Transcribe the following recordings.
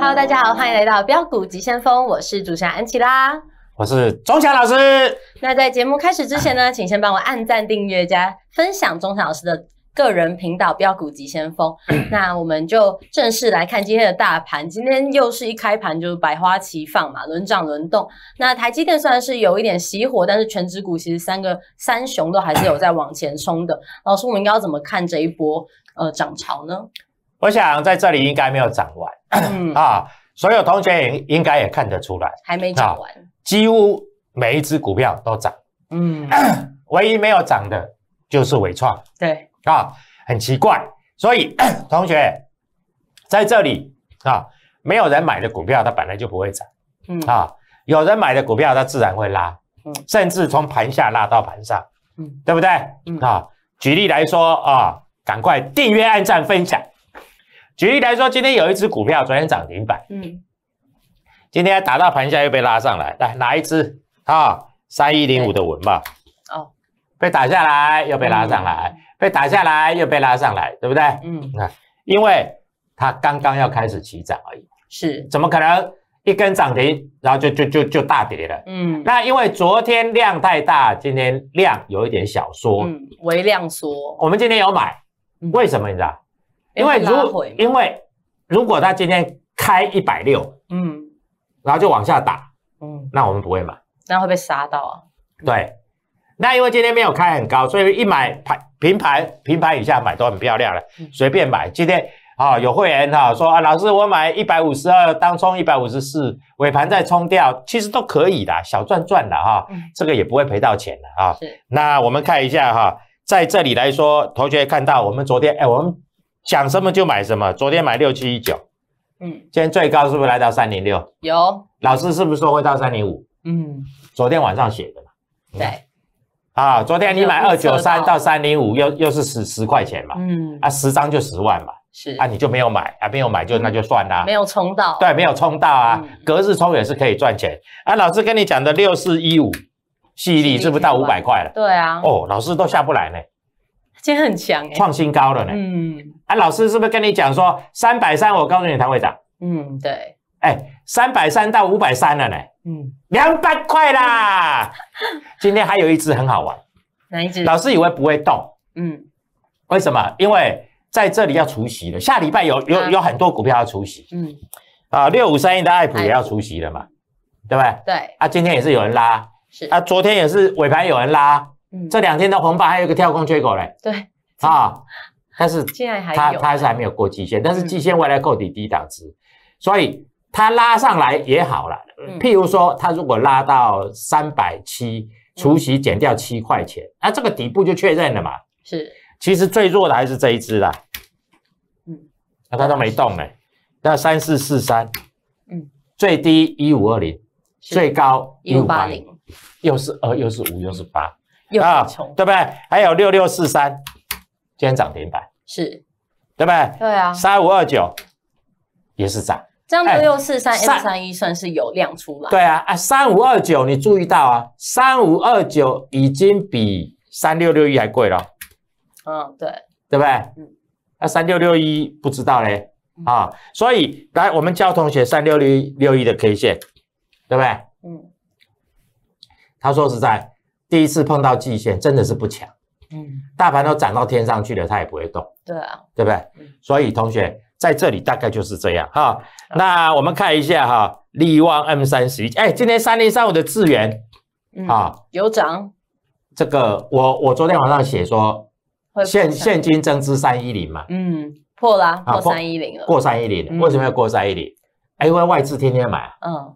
Hello，大家好，欢迎来到标股急先锋，我是主持人安琪拉，我是钟祥老师。那在节目开始之前呢，请先帮我按赞、订阅、加分享钟祥老师的个人频道标股急先锋。那我们就正式来看今天的大盘，今天又是一开盘就是百花齐放嘛，轮涨轮动。那台积电虽然是有一点熄火，但是全指股其实三个三雄都还是有在往前冲的。老师，我们应该怎么看这一波呃涨潮呢？我想在这里应该没有涨完，啊，所有同学也应该也看得出来，还没涨完，几乎每一只股票都涨，嗯，唯一没有涨的就是伟创，对，啊，很奇怪，所以 同学在这里啊，没有人买的股票，它本来就不会涨，嗯，啊，有人买的股票，它自然会拉，嗯，甚至从盘下拉到盘上，嗯，对不对？嗯，啊，举例来说啊，赶快订阅、按赞、分享。举例来说，今天有一只股票，昨天涨停板，嗯，今天打到盘下又被拉上来，来哪一只啊？三一零五的文吧，哦，被打下来又被拉上来，被打下来又被拉上来，对不对？嗯，看，因为它刚刚要开始起涨而已，是，怎么可能一根涨停，然后就就就就大跌了？嗯，那因为昨天量太大，今天量有一点小缩，嗯，微量缩，我们今天有买，为什么你知道？因为如因为如果他今天开一百六，嗯，然后就往下打，嗯，那我们不会买，那会被杀到啊？对，那因为今天没有开很高，所以一买盘平盘平盘以下买都很漂亮了，随便买。今天啊，有会员哈说啊，老师我买一百五十二当冲一百五十四，尾盘再冲掉，其实都可以的，小赚赚的哈，这个也不会赔到钱的啊。是，那我们看一下哈，在这里来说，同学看到我们昨天哎，我们。想什么就买什么。昨天买六七一九，嗯，今天最高是不是来到三零六？有老师是不是说会到三零五？嗯，昨天晚上写的嘛。对。啊，昨天你买二九三到三零五，又又是十十块钱嘛。嗯。啊，十张就十万嘛。是。啊，你就没有买，啊，没有买就那就算啦。没有冲到。对，没有冲到啊，隔日冲也是可以赚钱。啊，老师跟你讲的六四一五引力是不是到五百块了？对啊。哦，老师都下不来呢。今天很强，创新高了呢。嗯，啊，老师是不是跟你讲说三百三？我告诉你，唐会长。嗯，对。哎，三百三到五百三了呢。嗯，两百块啦。今天还有一只很好玩。哪一只？老师以为不会动。嗯。为什么？因为在这里要出席了。下礼拜有有有很多股票要出席。嗯。啊，六五三一的爱普也要出席了嘛？对不对？对。啊，今天也是有人拉。是。啊，昨天也是尾盘有人拉。这两天的红盘还有个跳空缺口嘞，对啊，但是 它它还是还没有过季线，但是季线未来够底低档值，所以它拉上来也好了。譬如说它如果拉到三百七，除夕减掉七块钱，那这个底部就确认了嘛。是，其实最弱的还是这一只啦，嗯，那它都没动哎，那三四四三，嗯，最低一五二零，最高一五八零，又是二又是五又是八。啊，对不对？还有六六四三，今天涨停板，是，对不对？对啊。三五二九也是涨，这样六六四三、三三一算是有量出来。对啊，啊，三五二九，你注意到啊，三五二九已经比三六六一还贵了。嗯，对。对不对？嗯。那三六六一不知道嘞，啊，所以来我们教同学三六六六一的 K 线，对不对？嗯。他说实在。第一次碰到季线真的是不强，嗯，大盘都涨到天上去了，它也不会动，对啊，对不对？所以同学在这里大概就是这样哈。那我们看一下哈，力旺 M 三十一，哎，今天三零三五的资源，嗯，啊有涨，这个我我昨天晚上写说现现金增资三一零嘛，嗯，破啦，破三一零了，过三一零，为什么要过三一零？因为外资天天买，嗯，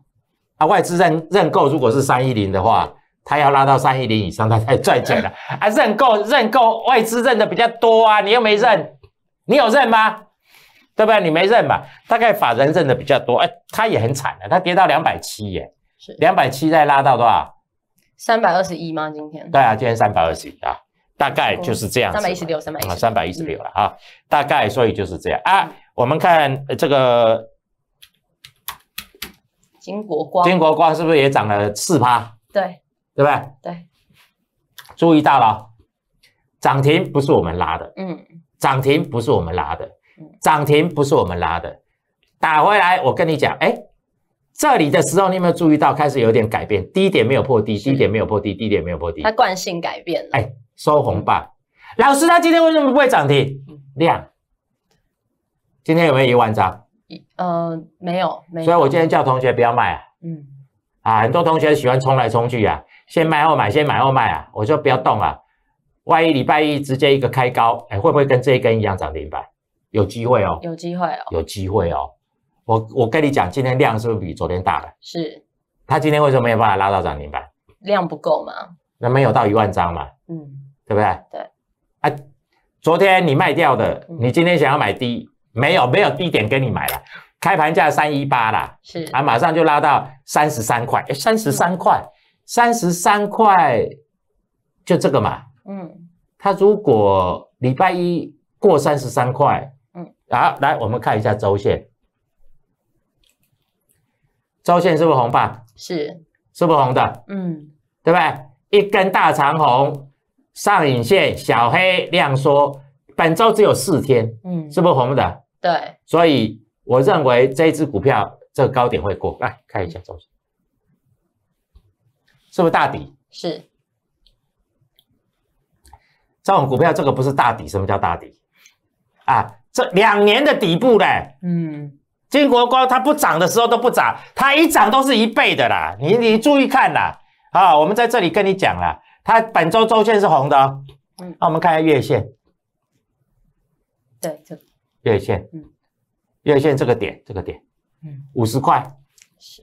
啊，外资认认购如果是三一零的话。他要拉到三亿零以上，他才拽钱的。啊，认购认购外资认的比较多啊，你又没认，你有认吗？对不对？你没认嘛。大概法人认的比较多，哎，他也很惨的，他跌到两百七耶。是两百七再拉到多少？三百二十一吗？今天？对啊，今天三百二十一啊。大概就是这样。三百一十六，三百一十六，三百一十六了啊，大概所以就是这样啊。我们看这个金国光，金国光是不是也涨了四趴？对。对不对？对，注意到了，涨停不是我们拉的，嗯，涨停不是我们拉的，涨停不是我们拉的，打回来，我跟你讲，哎，这里的时候你有没有注意到开始有点改变？低点没有破低，低点没有破低，低点没有破低，它惯性改变了。哎，收红吧，老师，他今天为什么不会涨停？量，今天有没有一万张？呃，没有，没。所以我今天叫同学不要卖啊，嗯，啊，很多同学喜欢冲来冲去啊。先卖后买，先买后卖啊！我就不要动啊！万一礼拜一直接一个开高，哎，会不会跟这一根一样涨停板？有机会哦，有机会哦，有机会哦！我我跟你讲，今天量是不是比昨天大？是。他今天为什么没有办法拉到涨停板？量不够吗？那没有到一万张嘛？嗯，对不对？对。啊，昨天你卖掉的，你今天想要买低，没有没有低点跟你买了。开盘价三一八啦，是啊，马上就拉到三十三块，哎，三十三块。三十三块，就这个嘛。嗯，它如果礼拜一过三十三块，嗯，好，来我们看一下周线，周线是不是红吧？是，是不是红的？嗯，对不对？一根大长红，上影线小黑，量缩，本周只有四天，嗯，是不是红的？对，所以我认为这只股票这高点会过。来看一下周线。是不是大底？是。这种股票，这个不是大底。什么叫大底？啊，这两年的底部嘞。嗯。金国光它不涨的时候都不涨，它一涨都是一倍的啦。你你注意看啦，啊，我们在这里跟你讲了，它本周周线是红的哦。嗯。那我们看一下月线。对，这月线。嗯。月线这个点，这个点。嗯。五十块。是。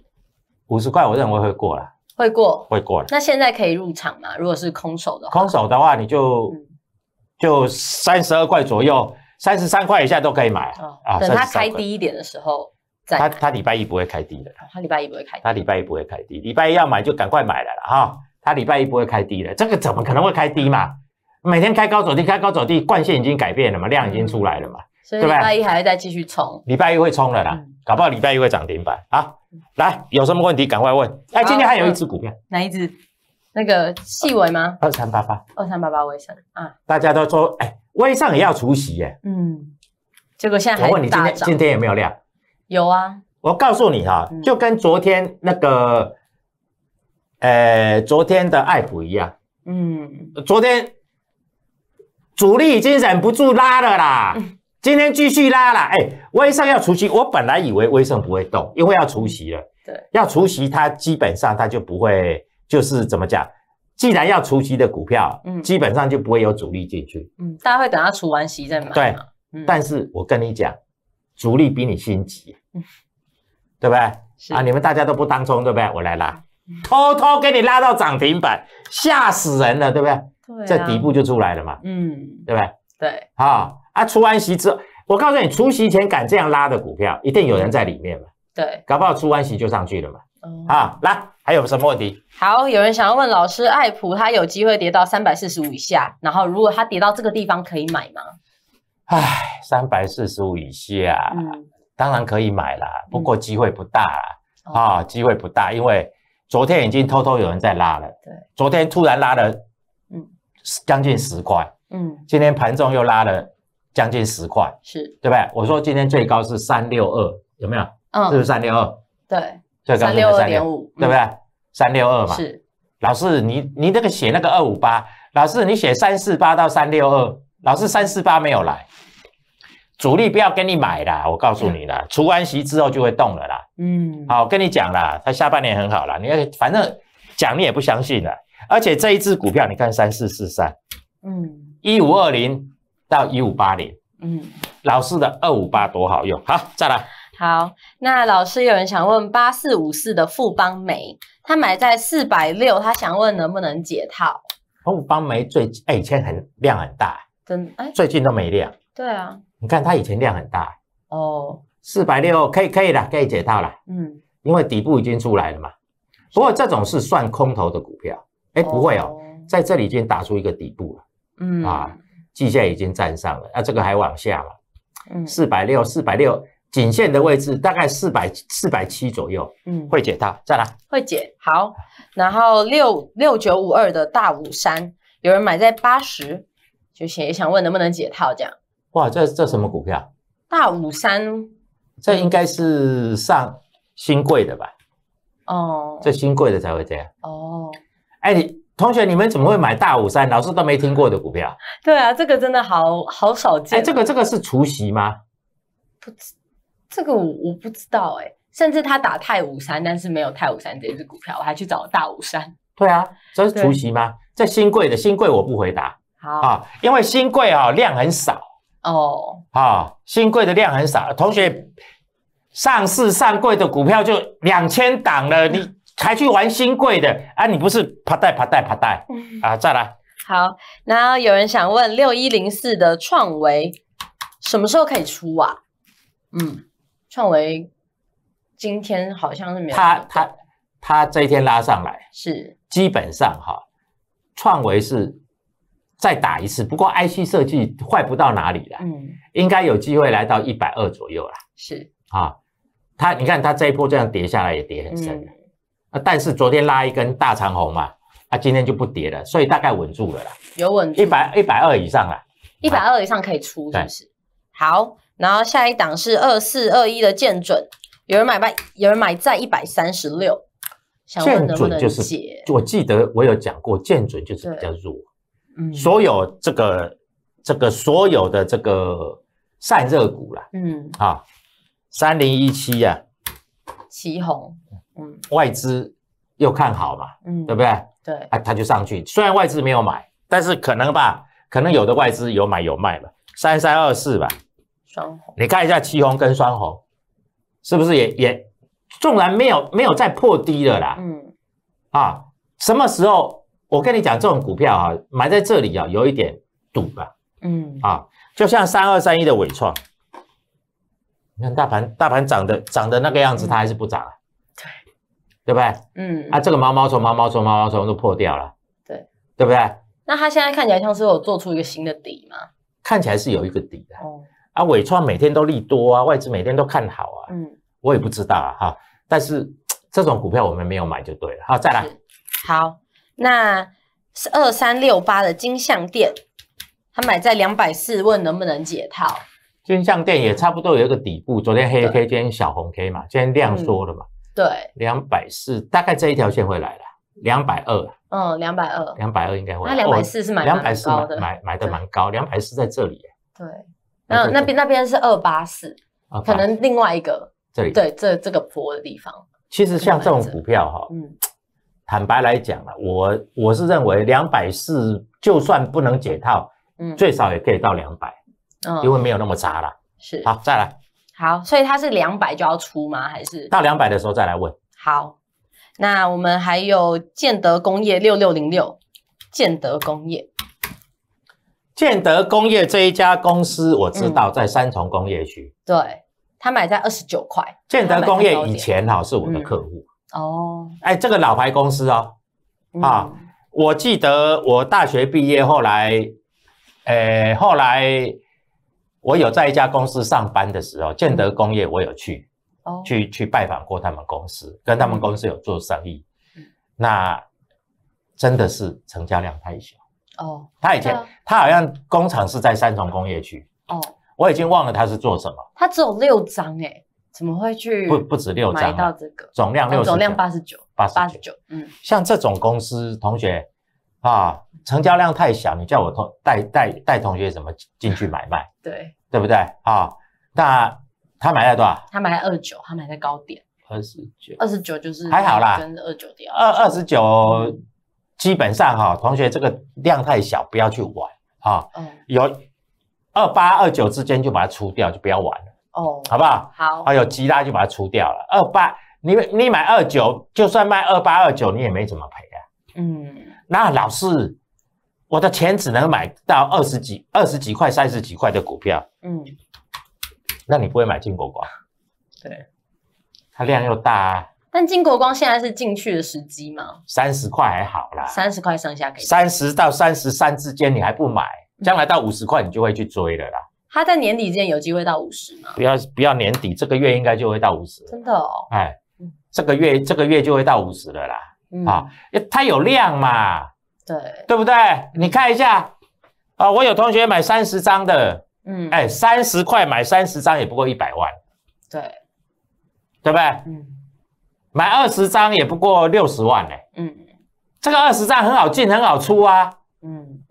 五十块，我认为会过了。会过会过了，那现在可以入场吗？如果是空手的话，空手的话，你就就三十二块左右，三十三块以下都可以买。啊，等它开低一点的时候，它它礼拜一不会开低的，它礼拜一不会开，它礼拜一不会开低。礼拜一要买就赶快买来了哈，它礼拜一不会开低的，这个怎么可能会开低嘛？每天开高走低，开高走低，惯性已经改变了嘛，量已经出来了嘛。所以礼拜一还会再继续冲，礼拜一会冲的啦，搞不好礼拜一会涨停板啊！来，有什么问题赶快问。哎，今天还有一只股票，哪一只？那个细尾吗？二三八八，二三八八，微尚啊！大家都说，哎，微尚也要除夕耶。嗯，结果现在还我问你，今天今天有没有量？有啊。我告诉你哈，就跟昨天那个，呃，昨天的爱普一样。嗯。昨天主力已经忍不住拉了啦。今天继续拉了，哎，威盛要除息，我本来以为威盛不会动，因为要除息了。对，要除息，它基本上它就不会，就是怎么讲，既然要除息的股票，嗯，基本上就不会有主力进去。嗯，大家会等它除完息再买。对，但是我跟你讲，主力比你心急，对不对？啊，你们大家都不当冲，对不对？我来拉，偷偷给你拉到涨停板，吓死人了，对不对？在底部就出来了嘛，嗯，对不对？对，好。啊！出完息之后，我告诉你，出息前敢这样拉的股票，一定有人在里面嘛？对，搞不好出完息就上去了嘛。啊，来，还有什么问题？好，有人想要问老师，爱普它有机会跌到三百四十五以下，然后如果它跌到这个地方可以买吗？唉，三百四十五以下，嗯，当然可以买啦，不过机会不大啊，机会不大，因为昨天已经偷偷有人在拉了。对，昨天突然拉了，嗯，将近十块，嗯，今天盘中又拉了。将近十块，是对不对？我说今天最高是三六二，有没有？嗯，是不是三六二？对，最高是三六点五，对不对？三六二嘛。是，老师你你那个写那个二五八，老师你写三四八到三六二，老师三四八没有来，主力不要跟你买啦，我告诉你啦，除完息之后就会动了啦。嗯，好，跟你讲啦，它下半年很好啦，你要反正讲你也不相信了，而且这一只股票你看三四四三，嗯，一五二零。到一五八年，嗯，老师的二五八多好用，好再来。好，那老师有人想问八四五四的富邦煤，他买在四百六，他想问能不能解套？富邦煤最近哎以前很量很大，真哎最近都没量。对啊，你看它以前量很大哦，四百六可以可以了，可以解套了。嗯，因为底部已经出来了嘛。不过这种是算空头的股票，哎不会哦，在这里已经打出一个底部了。嗯啊。季线已经站上了，啊，这个还往下嘛？嗯，四百六，四百六，颈线的位置大概四百四百七左右，嗯，会解套，再来，会解好，然后六六九五二的大五三，有人买在八十，就也想问能不能解套这样？哇，这这什么股票？大五三，这应该是上新贵的吧？哦，这新贵的才会这样。哦，哎你。同学，你们怎么会买大五三？老师都没听过的股票。对啊，这个真的好好少见。哎，这个这个是除夕吗？不，这个我我不知道哎。甚至他打泰五三，但是没有泰五三这只股票，我还去找大五三。对啊，这是除夕吗？在新贵的新贵，我不回答。好因为新贵啊量很少哦。啊，新贵的量很少。同学，上市上贵的股票就两千档了，你。才去玩新贵的啊？你不是爬带爬带爬带啊？再来好。然后有人想问六一零四的创维什么时候可以出啊？嗯，创维今天好像是没。他他他这一天拉上来是基本上哈，创维是再打一次，不过 IC 设计坏不到哪里了，嗯，应该有机会来到一百二左右了。是啊，他你看他这一波这样跌下来也跌很深啊！但是昨天拉一根大长红嘛，啊，今天就不跌了，所以大概稳住了啦。有稳一百一百二以上啦，一百二以上可以出。但是好。然后下一档是二四二一的见准，有人买卖，有人买在一百三十六？见准就是，我记得我有讲过，见准就是比较弱。嗯，所有这个这个所有的这个散热股啦，嗯，啊，三零一七呀，旗红。嗯，外资又看好嘛，嗯，对不对？对，啊，它就上去。虽然外资没有买，但是可能吧，可能有的外资有买有卖吧。三三二四吧，双红，你看一下七红跟双红，是不是也也纵然没有没有再破低了啦？嗯，啊，什么时候我跟你讲这种股票啊，买在这里啊，有一点赌吧？嗯，啊，就像三二三一的伟创，你看大盘大盘涨的涨的那个样子，它还是不涨。对，对不对？嗯，啊，这个毛毛虫、毛毛虫、毛毛虫都破掉了，对，对不对？那它现在看起来像是有做出一个新的底吗？看起来是有一个底的哦。啊，伟创每天都利多啊，外资每天都看好啊。嗯，我也不知道啊哈，但是这种股票我们没有买就对了。好，再来。好，那是二三六八的金象店，它买在两百四，问能不能解套？金象店也差不多有一个底部，昨天黑 K，今天小红 K 嘛，今天量缩了嘛。对，两百四大概这一条线会来了，两百二，嗯，两百二，两百二应该会。那两百四是蛮高的，买买的蛮高，两百四在这里。对，那那边那边是二八四，可能另外一个这里，对，这这个坡的地方。其实像这种股票哈，嗯，坦白来讲啊，我我是认为两百四就算不能解套，嗯，最少也可以到两百，嗯，因为没有那么杂了。是，好，再来。好，所以它是两百就要出吗？还是到两百的时候再来问？好，那我们还有建德工业六六零六，建德工业，建德工业这一家公司我知道在三重工业区，对，它买在二十九块。建德工业以前哈是我的客户哦，哎，这个老牌公司哦，啊，我记得我大学毕业后来，呃，后来。我有在一家公司上班的时候，建德工业我有去，哦，去去拜访过他们公司，跟他们公司有做生意。那真的是成交量太小。哦，他以前他好像工厂是在三重工业区。哦，我已经忘了他是做什么。他只有六张哎，怎么会去不不止六张？买到这个总量六总量八十九八十九嗯，像这种公司同学。啊，成交量太小，你叫我同带带带同学怎么进去买卖？对，对不对？啊，那他买在多少？他买在二九，他买在高点。二十九，二十九就是还好啦，跟二九点二二十九基本上哈，同学这个量太小，不要去玩啊。哦，有二八二九之间就把它出掉，就不要玩了。哦，好不好？好，还有其他就把它出掉了。二八，你你买二九，就算卖二八二九，你也没怎么赔啊。嗯。那老师，我的钱只能买到二十几、二十几块、三十几块的股票。嗯，那你不会买金国光？对，它量又大。但金国光现在是进去的时机吗？三十块还好啦，三十块上下可以，三十到三十三之间你还不买，将来到五十块你就会去追了啦。它在年底之前有机会到五十吗？不要不要，年底这个月应该就会到五十。真的哦，哎，这个月这个月就会到五十了啦。啊，它有量嘛？对，对不对？你看一下啊，我有同学买三十张的，嗯，哎，三十块买三十张也不过一百万，对，对不对？嗯，买二十张也不过六十万呢。嗯，这个二十张很好进，很好出啊，嗯，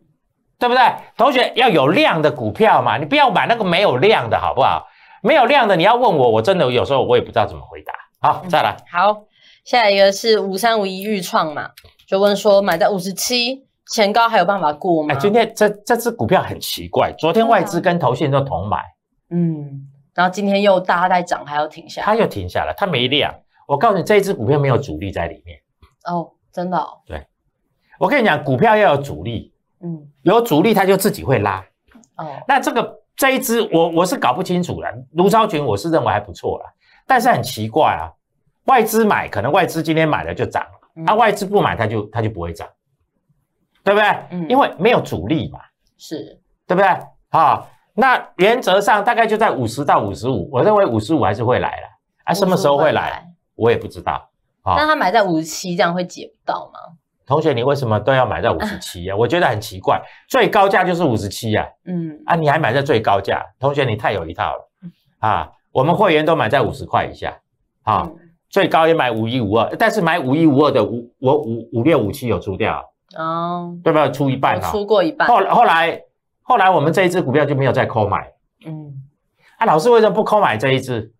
对不对？同学要有量的股票嘛，你不要买那个没有量的好不好？没有量的你要问我，我真的有时候我也不知道怎么回答。好，再来。好。下一个是五三五一预创嘛？就问说买在五十七前高还有办法过吗？哎，今天这这只股票很奇怪，昨天外资跟头线都同买，嗯，然后今天又大家在涨，还要停下，它又停下来，它没量。我告诉你，这一只股票没有主力在里面。哦，真的？对，我跟你讲，股票要有主力，嗯，有主力它就自己会拉。哦，那这个这一只我我是搞不清楚了。卢超群，我是认为还不错了，但是很奇怪啊。外资买，可能外资今天买了就涨啊，外资不买，它就它就不会涨，对不对？嗯，因为没有主力嘛，是，对不对？啊，那原则上大概就在五十到五十五，我认为五十五还是会来了，啊，什么时候会来，我也不知道，啊。那他买在五十七，这样会解不到吗？同学，你为什么都要买在五十七呀？我觉得很奇怪，最高价就是五十七呀，嗯，啊，你还买在最高价，同学，你太有一套了，啊，我们会员都买在五十块以下，啊。最高也买五一五二，但是买五一五二的五，我五五六五七有出掉哦，对不对？出一半，我出过一半。后后来后来我们这一只股票就没有再抠买。嗯，啊，老师为什么不抠买这一只？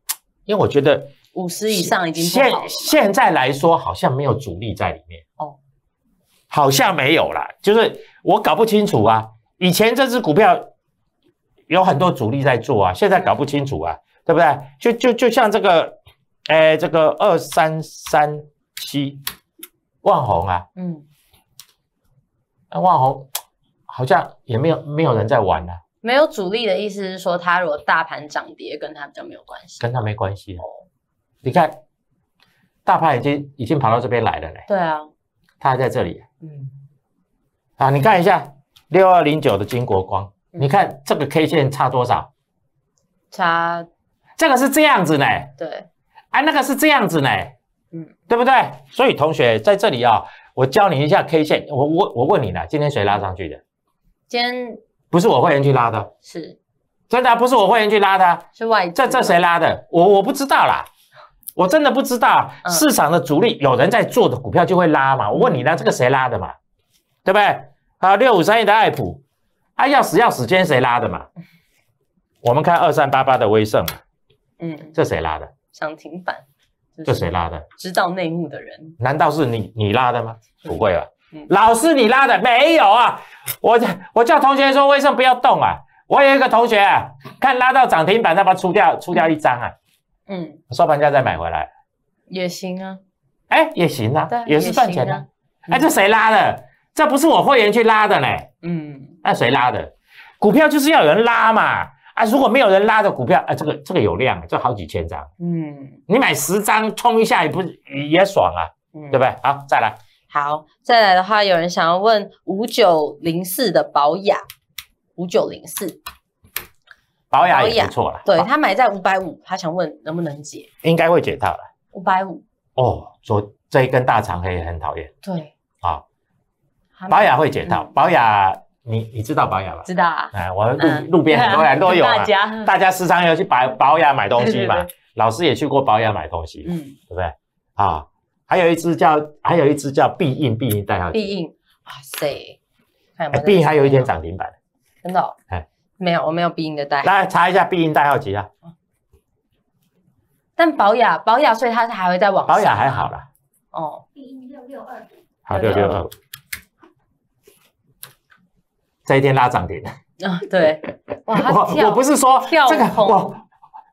因为我觉得五十以上已经现现在来说好像没有主力在里面哦，好像没有了，就是我搞不清楚啊。以前这只股票有很多主力在做啊，现在搞不清楚啊，对不对？就就就像这个。哎，这个二三三七万红啊，嗯，万红好像也没有没有人在玩了。没有主力的意思是说，它如果大盘涨跌跟它比较没有关系。跟它没关系。哦。你看，大盘已经已经跑到这边来了嘞。对啊，它还在这里。嗯。啊，你看一下六二零九的金国光，你看这个 K 线差多少？差。这个是这样子呢。对。哎，那个是这样子呢，嗯，对不对？所以同学在这里啊，我教你一下 K 线。我我我问你呢，今天谁拉上去的？今天不是我会员去拉的，是，真的不是我会员去拉的，是外这这谁拉的？我我不知道啦，我真的不知道。市场的主力有人在做的股票就会拉嘛。我问你呢，这个谁拉的嘛？对不对？好，六五三一的爱普，啊要死要死，今天谁拉的嘛？我们看二三八八的威盛，嗯，这谁拉的？涨停板，这谁拉的？知道内幕的人？难道是你你拉的吗？不会吧，老师你拉的，没有啊！我我叫同学说为什么不要动啊！我有一个同学看拉到涨停板，他把出掉出掉一张啊，嗯，收盘价再买回来也行啊，哎也行啊，也是赚钱的。哎，这谁拉的？这不是我会员去拉的呢，嗯，那谁拉的？股票就是要有人拉嘛。啊，如果没有人拉的股票，啊，这个这个有量，这好几千张。嗯，你买十张冲一下，也不也爽啊，对不对？好，再来。好，再来的话，有人想要问五九零四的保养，五九零四，保养也不错啦。对，他买在五百五，他想问能不能解，应该会解套了。五百五。哦，说这一根大长黑很讨厌。对。啊，保养会解套，保养你你知道保养吧？知道啊，哎，我路路边很多人都有啊。大家大家时常有去保保养买东西嘛，老师也去过保养买东西，嗯，对不对？啊，还有一只叫还有一只叫必应必应代号必币哇塞，必印还有一点涨停板真的。哎，没有，我没有必印的代。大家查一下必印代号几啊？但保养保养，所以它是还会在网。保养还好啦。哦，必印六六二。好六六二。这一天拉涨停啊，对，我我不是说这个，我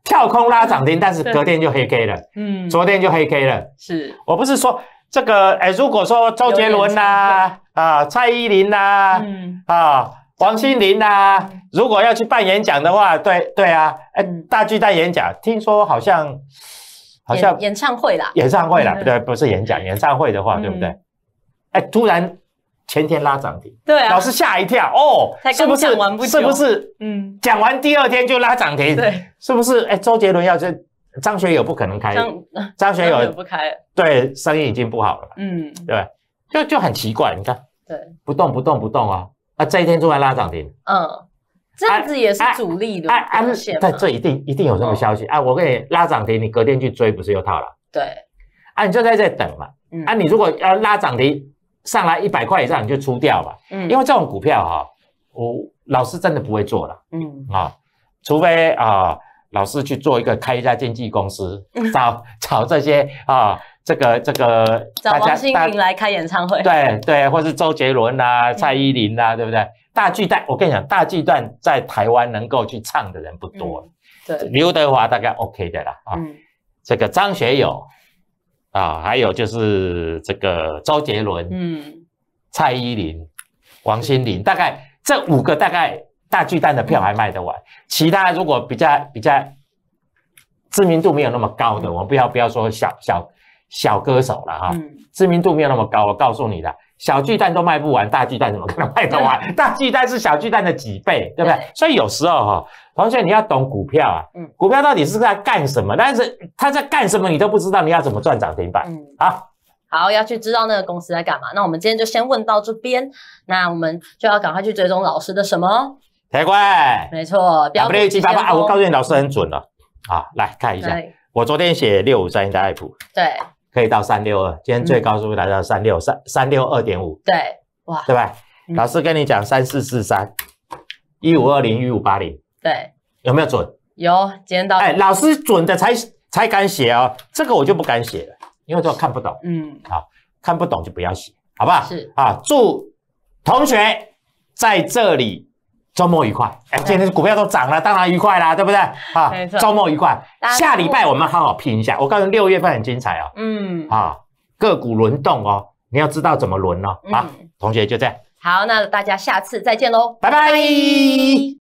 跳空拉涨停，但是隔天就黑 K 了，嗯，昨天就黑 K 了，是我不是说这个，哎，如果说周杰伦呐，啊，蔡依林呐，啊，王心凌呐，如果要去办演讲的话，对对啊，哎，大巨蛋演讲，听说好像好像演唱会啦，演唱会了，对，不是演讲，演唱会的话，对不对？哎，突然。前天拉涨停，对，老师吓一跳哦，是不是？是不是？嗯，讲完第二天就拉涨停，对，是不是？哎，周杰伦要这，张学友不可能开，张学友不开，对，生意已经不好了，嗯，对，就就很奇怪，你看，对，不动不动不动啊，啊，这一天突然拉涨停，嗯，这样子也是主力的，啊，但这一定一定有这个消息，哎，我给你拉涨停，你隔天去追不是又套了？对，啊，你就在这等嘛，啊，你如果要拉涨停。上来一百块以上你就出掉了，嗯，因为这种股票哈，我老师真的不会做了，嗯啊，除非啊，老师去做一个开一家经纪公司，找找这些啊，这个这个，找黄心颖来开演唱会，对对，或是周杰伦呐、蔡依林呐，对不对？大巨蛋，我跟你讲，大巨蛋在台湾能够去唱的人不多，对，刘德华大概 OK 的啦。啊，这个张学友。啊，还有就是这个周杰伦，嗯，蔡依林、王心凌，大概这五个大概大巨蛋的票还卖得完，其他如果比较比较知名度没有那么高的，我们不要不要说小小小歌手了哈，知名度没有那么高，我告诉你的。小巨蛋都卖不完，大巨蛋怎么可能卖得完？大巨蛋是小巨蛋的几倍，对不对？所以有时候哈，同学你要懂股票啊，股票到底是在干什么？但是它在干什么你都不知道，你要怎么赚涨停板？好好要去知道那个公司在干嘛。那我们今天就先问到这边，那我们就要赶快去追踪老师的什么？铁棍，没错，不要七八啊！我告诉你，老师很准哦、啊，来看一下，我昨天写六五三一的爱普，对。可以到三六二，今天最高数来到三六三三六二点五。对，哇，对吧？老师跟你讲三四四三一五二零一五八零。对，有没有准？有，今天到哎，老师准的才才敢写哦，这个我就不敢写了，因为都看不懂。嗯，好，看不懂就不要写，好不好？是啊，祝同学在这里。周末愉快！哎，今天股票都涨了，当然愉快啦，对不对？啊，周末愉快。下礼拜我们好好拼一下。我告诉你，六月份很精彩哦。嗯，好，个股轮动哦，你要知道怎么轮哦。好，同学就这样。好，那大家下次再见喽，拜拜。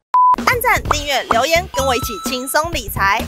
按赞、订阅、留言，跟我一起轻松理财。